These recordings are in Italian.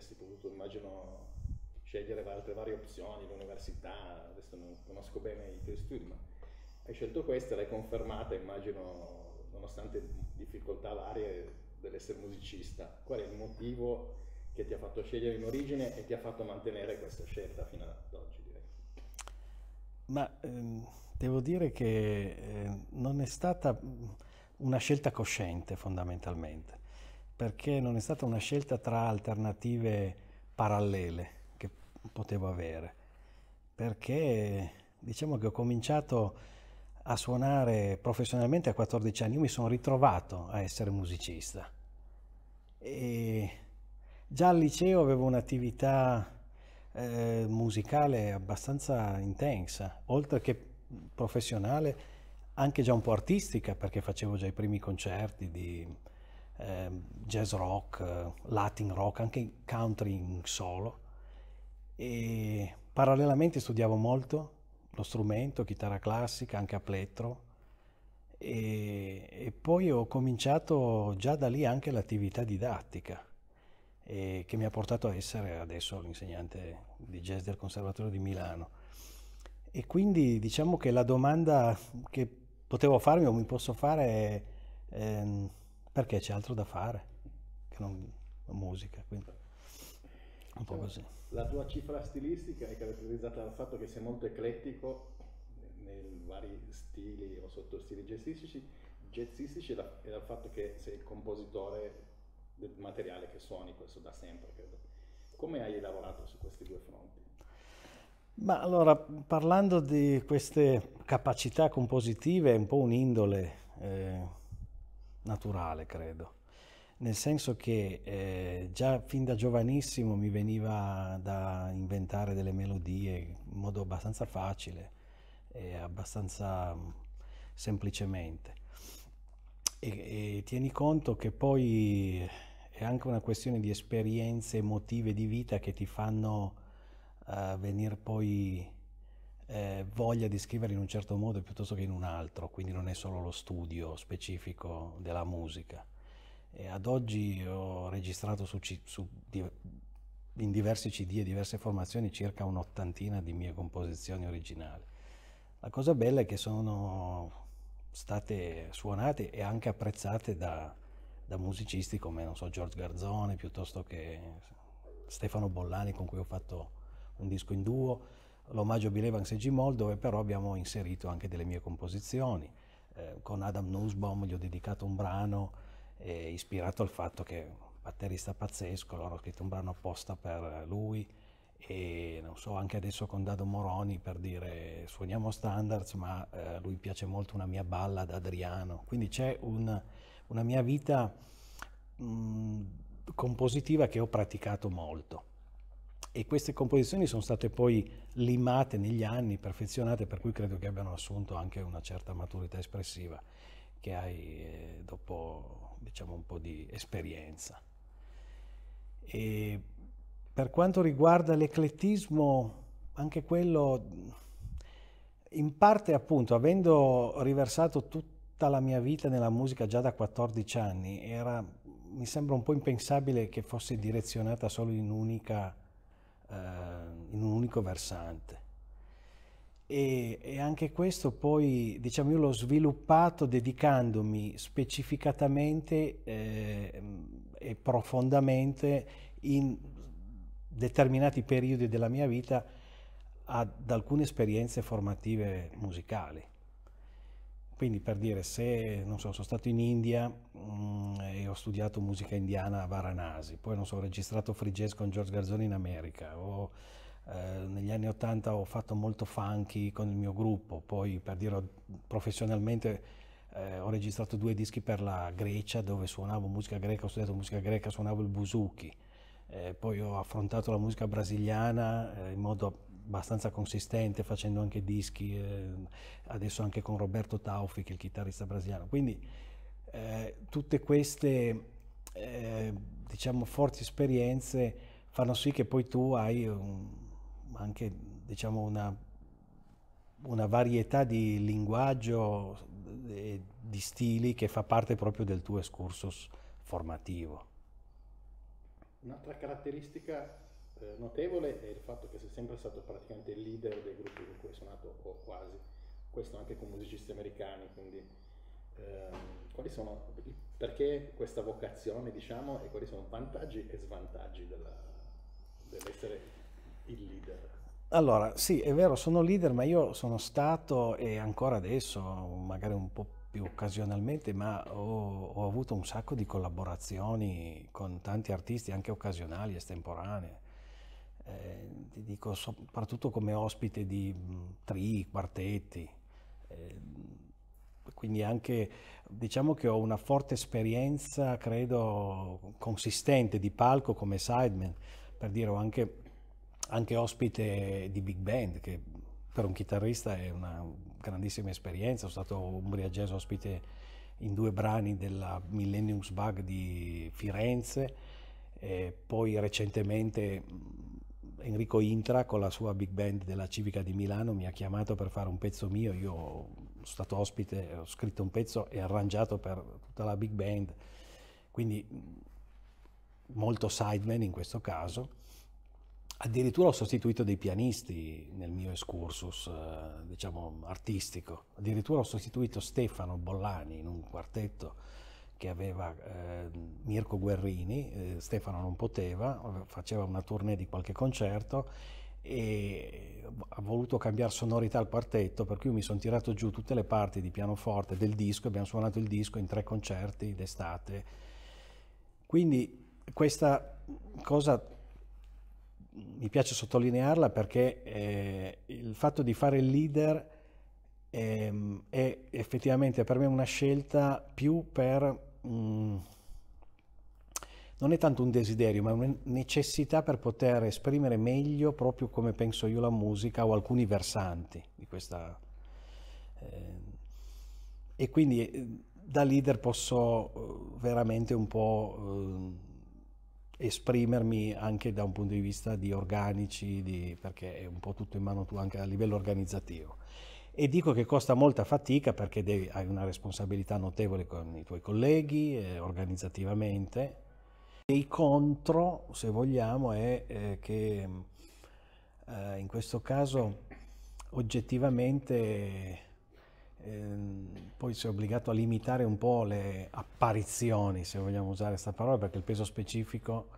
avresti potuto, immagino, scegliere altre varie opzioni, l'università, adesso non conosco bene i tuoi studi, ma hai scelto questa, l'hai confermata, immagino, nonostante difficoltà varie dell'essere musicista. Qual è il motivo che ti ha fatto scegliere in origine e ti ha fatto mantenere questa scelta fino ad oggi, direi? Ma ehm, devo dire che eh, non è stata una scelta cosciente fondamentalmente perché non è stata una scelta tra alternative parallele che potevo avere, perché diciamo che ho cominciato a suonare professionalmente a 14 anni, io mi sono ritrovato a essere musicista e già al liceo avevo un'attività eh, musicale abbastanza intensa, oltre che professionale, anche già un po' artistica, perché facevo già i primi concerti di eh, jazz rock, eh, latin rock, anche country in solo. E parallelamente studiavo molto lo strumento, chitarra classica, anche a plettro. E, e poi ho cominciato già da lì anche l'attività didattica, eh, che mi ha portato a essere adesso l'insegnante di jazz del Conservatorio di Milano. E quindi diciamo che la domanda che potevo farmi o mi posso fare è ehm, perché c'è altro da fare che non la musica. Quindi. Un po' così. La tua cifra stilistica è caratterizzata dal fatto che sei molto eclettico nei vari stili o sottostili jazzistici, jazzistici e dal fatto che sei il compositore del materiale che suoni, questo da sempre, credo. Come hai lavorato su questi due fronti? Ma allora, parlando di queste capacità compositive, è un po' un'indole. Eh, naturale, credo. Nel senso che eh, già fin da giovanissimo mi veniva da inventare delle melodie in modo abbastanza facile e abbastanza mm, semplicemente. E, e tieni conto che poi è anche una questione di esperienze emotive di vita che ti fanno uh, eh, venire poi eh, voglia di scrivere in un certo modo piuttosto che in un altro, quindi non è solo lo studio specifico della musica. E ad oggi ho registrato su, su, in diversi CD e diverse formazioni circa un'ottantina di mie composizioni originali. La cosa bella è che sono state suonate e anche apprezzate da, da musicisti come, non so, George Garzone piuttosto che Stefano Bollani con cui ho fatto un disco in duo l'omaggio Bill Evans e Jim Hall, dove però abbiamo inserito anche delle mie composizioni. Eh, con Adam Nussbaum gli ho dedicato un brano eh, ispirato al fatto che è un batterista pazzesco, loro hanno scritto un brano apposta per lui e non so, anche adesso con Dado Moroni per dire suoniamo standards, ma eh, lui piace molto una mia balla ad Adriano. Quindi c'è un, una mia vita mh, mm, compositiva che ho praticato molto e queste composizioni sono state poi limate negli anni, perfezionate, per cui credo che abbiano assunto anche una certa maturità espressiva che hai eh, dopo diciamo, un po' di esperienza. E per quanto riguarda l'eclettismo, anche quello, in parte appunto, avendo riversato tutta la mia vita nella musica già da 14 anni, era, mi sembra un po' impensabile che fosse direzionata solo in un'unica eh, in un unico versante. E, e, anche questo poi, diciamo, io l'ho sviluppato dedicandomi specificatamente eh, e profondamente in determinati periodi della mia vita ad alcune esperienze formative musicali. Quindi per dire, se so, sono stato in India mh, mm, e ho studiato musica indiana a Varanasi, poi non so, ho registrato free jazz con George Garzoni in America, o eh, negli anni 80 ho fatto molto funky con il mio gruppo, poi per dire, professionalmente eh, ho registrato due dischi per la Grecia dove suonavo musica greca, ho studiato musica greca, suonavo il buzuki. Eh, poi ho affrontato la musica brasiliana eh, in modo abbastanza consistente facendo anche dischi, eh, adesso anche con Roberto Taufi che è il chitarrista brasiliano. Quindi eh, tutte queste eh, diciamo forti esperienze fanno sì che poi tu hai un, anche diciamo una, una, varietà di linguaggio eh, e di stili che fa parte proprio del tuo escursus formativo. Un'altra caratteristica eh, notevole è il fatto che sei sempre stato praticamente il leader dei gruppi con cui hai suonato, o quasi, questo anche con musicisti americani, quindi ehm, quali sono, perché questa vocazione, diciamo, e quali sono vantaggi e svantaggi della, dell'essere il leader? Allora, sì, è vero, sono leader, ma io sono stato e ancora adesso, magari un po' più occasionalmente, ma ho, ho avuto un sacco di collaborazioni con tanti artisti, anche occasionali, estemporanee eh, ti dico soprattutto come ospite di mm, tri, quartetti, eh, quindi anche diciamo che ho una forte esperienza, credo, consistente di palco come sideman, per dire ho anche, anche ospite di big band, che per un chitarrista è una grandissima esperienza, sono stato Umbria Jazz ospite in due brani della Millennium's Bug di Firenze, e poi recentemente Enrico Intra con la sua big band della Civica di Milano mi ha chiamato per fare un pezzo mio, io sono stato ospite, ho scritto un pezzo e arrangiato per tutta la big band, quindi molto sideman in questo caso. Addirittura ho sostituito dei pianisti nel mio excursus, eh, diciamo, artistico. Addirittura ho sostituito Stefano Bollani in un quartetto che aveva eh, Mirko Guerrini, eh, Stefano non poteva, faceva una tournée di qualche concerto e ha voluto cambiare sonorità al quartetto, per cui mi sono tirato giù tutte le parti di pianoforte del disco, abbiamo suonato il disco in tre concerti d'estate. Quindi questa cosa mi piace sottolinearla perché eh, il fatto di fare il leader ehm, è effettivamente per me una scelta più per Mm, non è tanto un desiderio, ma una necessità per poter esprimere meglio proprio come penso io la musica o alcuni versanti di questa... Eh, e quindi eh, da leader posso eh, veramente un po' esprimermi anche da un punto di vista di organici, di, perché è un po' tutto in mano tu anche a livello organizzativo e dico che costa molta fatica perché devi, hai una responsabilità notevole con i tuoi colleghi eh, organizzativamente. E il contro, se vogliamo, è eh, che eh, in questo caso oggettivamente ehm, poi sei obbligato a limitare un po' le apparizioni, se vogliamo usare questa parola, perché il peso specifico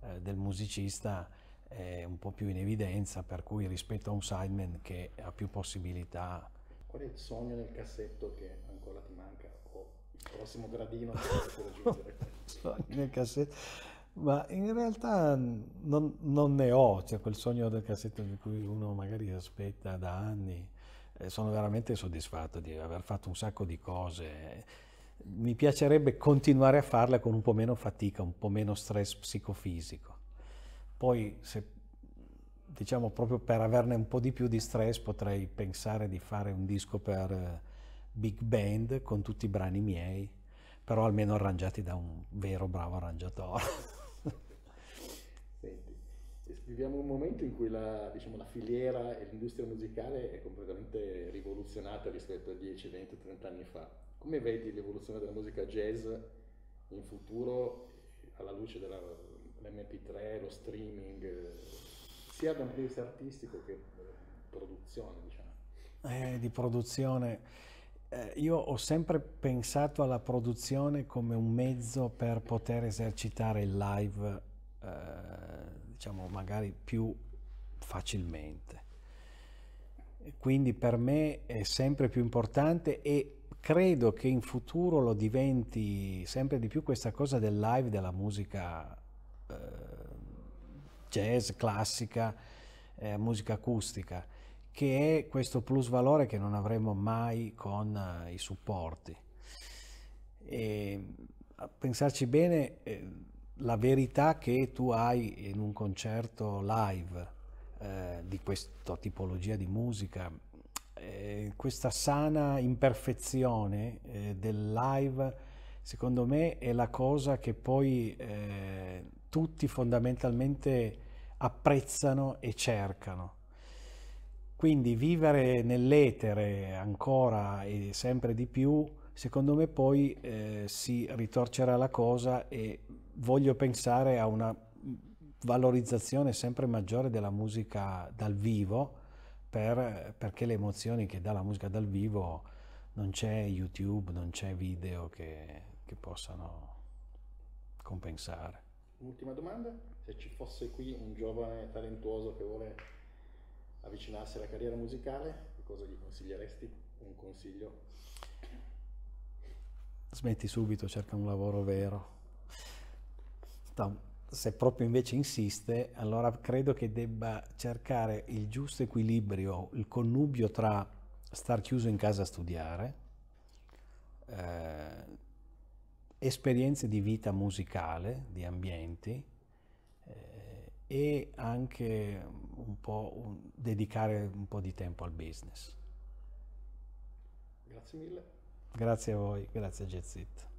eh, del musicista eh, un po' più in evidenza, per cui rispetto a un sideman che ha più possibilità. Qual è il sogno nel cassetto che ancora ti manca o il prossimo gradino che devi raggiungere? sogno nel cassetto. Ma in realtà non, non ne ho, cioè quel sogno del cassetto di cui uno magari aspetta da anni. Eh, sono veramente soddisfatto di aver fatto un sacco di cose. Mi piacerebbe continuare a farle con un po' meno fatica, un po' meno stress psicofisico. Poi se diciamo proprio per averne un po' di più di stress potrei pensare di fare un disco per eh, big band con tutti i brani miei, però almeno arrangiati da un vero bravo arrangiatore. Eh, viviamo un momento in cui la, diciamo, la filiera e l'industria musicale è completamente rivoluzionata rispetto a 10, 20, 30 anni fa. Come vedi l'evoluzione della musica jazz in futuro alla luce della l'MP3, lo streaming, eh, sia da un punto di vista artistico che produzione, diciamo. Eh, di produzione. Eh, io ho sempre pensato alla produzione come un mezzo per poter esercitare il live, eh, diciamo, magari più facilmente. Quindi per me è sempre più importante e credo che in futuro lo diventi sempre di più questa cosa del live della musica jazz, classica, eh, musica acustica, che è questo plus valore che non avremo mai con eh, i supporti. E, a pensarci bene, eh, la verità che tu hai in un concerto live eh, di questa tipologia di musica, eh, questa sana imperfezione eh, del live, secondo me è la cosa che poi eh, tutti fondamentalmente apprezzano e cercano. Quindi vivere nell'etere ancora e sempre di più, secondo me poi eh, si ritorcerà la cosa e voglio pensare a una valorizzazione sempre maggiore della musica dal vivo, per, perché le emozioni che dà la musica dal vivo non c'è YouTube, non c'è video che, che possano compensare. Ultima domanda? se ci fosse qui un giovane talentuoso che vuole avvicinarsi alla carriera musicale, cosa gli consiglieresti? Un consiglio? Smetti subito, cerca un lavoro vero. se proprio invece insiste, allora credo che debba cercare il giusto equilibrio, il connubio tra star chiuso in casa a studiare, eh, esperienze di vita musicale, di ambienti, e anche un po' un, dedicare un po' di tempo al business. Grazie mille. Grazie a voi, grazie a Jetsit.